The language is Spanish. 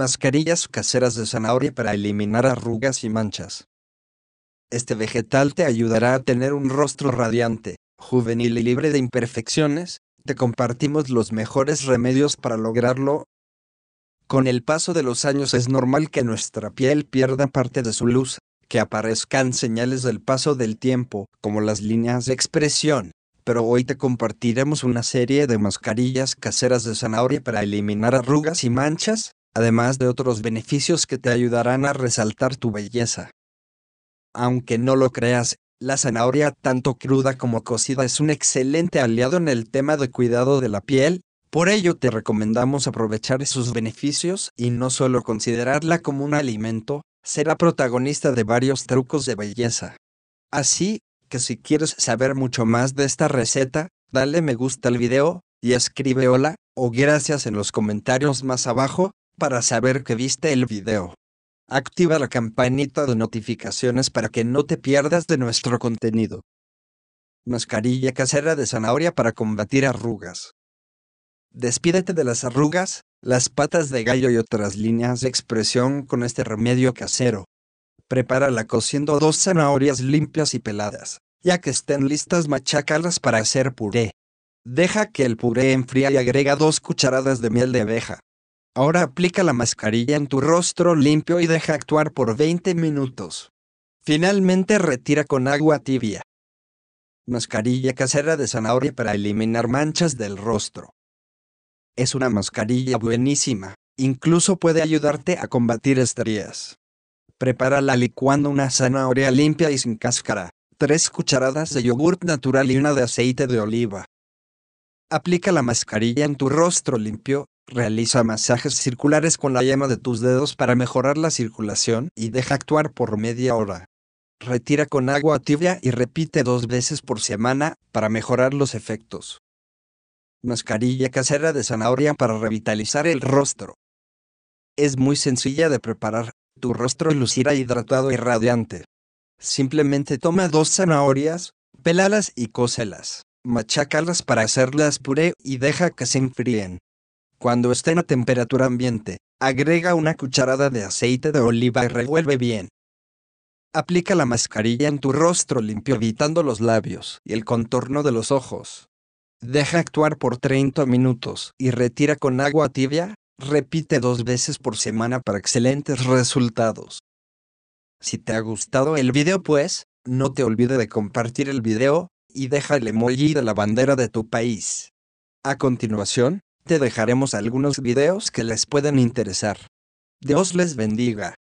Mascarillas caseras de zanahoria para eliminar arrugas y manchas. Este vegetal te ayudará a tener un rostro radiante, juvenil y libre de imperfecciones. Te compartimos los mejores remedios para lograrlo. Con el paso de los años es normal que nuestra piel pierda parte de su luz, que aparezcan señales del paso del tiempo, como las líneas de expresión, pero hoy te compartiremos una serie de mascarillas caseras de zanahoria para eliminar arrugas y manchas, además de otros beneficios que te ayudarán a resaltar tu belleza. Aunque no lo creas, la zanahoria tanto cruda como cocida es un excelente aliado en el tema de cuidado de la piel, por ello te recomendamos aprovechar sus beneficios y no solo considerarla como un alimento, será protagonista de varios trucos de belleza. Así que si quieres saber mucho más de esta receta, dale me gusta al video y escribe hola o gracias en los comentarios más abajo para saber que viste el video. Activa la campanita de notificaciones para que no te pierdas de nuestro contenido. Mascarilla casera de zanahoria para combatir arrugas. Despídete de las arrugas, las patas de gallo y otras líneas de expresión con este remedio casero. Prepárala cociendo dos zanahorias limpias y peladas. Ya que estén listas, machácalas para hacer puré. Deja que el puré enfríe y agrega dos cucharadas de miel de abeja. Ahora aplica la mascarilla en tu rostro limpio y deja actuar por 20 minutos. Finalmente retira con agua tibia. Mascarilla casera de zanahoria para eliminar manchas del rostro. Es una mascarilla buenísima, incluso puede ayudarte a combatir estrías. la licuando una zanahoria limpia y sin cáscara, tres cucharadas de yogurt natural y una de aceite de oliva. Aplica la mascarilla en tu rostro limpio Realiza masajes circulares con la yema de tus dedos para mejorar la circulación y deja actuar por media hora. Retira con agua tibia y repite dos veces por semana para mejorar los efectos. Mascarilla casera de zanahoria para revitalizar el rostro. Es muy sencilla de preparar, tu rostro lucirá hidratado y radiante. Simplemente toma dos zanahorias, pelalas y cóselas. machácalas para hacerlas puré y deja que se enfríen. Cuando estén a temperatura ambiente, agrega una cucharada de aceite de oliva y revuelve bien. Aplica la mascarilla en tu rostro limpio evitando los labios y el contorno de los ojos. Deja actuar por 30 minutos y retira con agua tibia. Repite dos veces por semana para excelentes resultados. Si te ha gustado el video pues, no te olvides de compartir el video y deja el emoji de la bandera de tu país. A continuación, te dejaremos algunos videos que les pueden interesar. Dios les bendiga.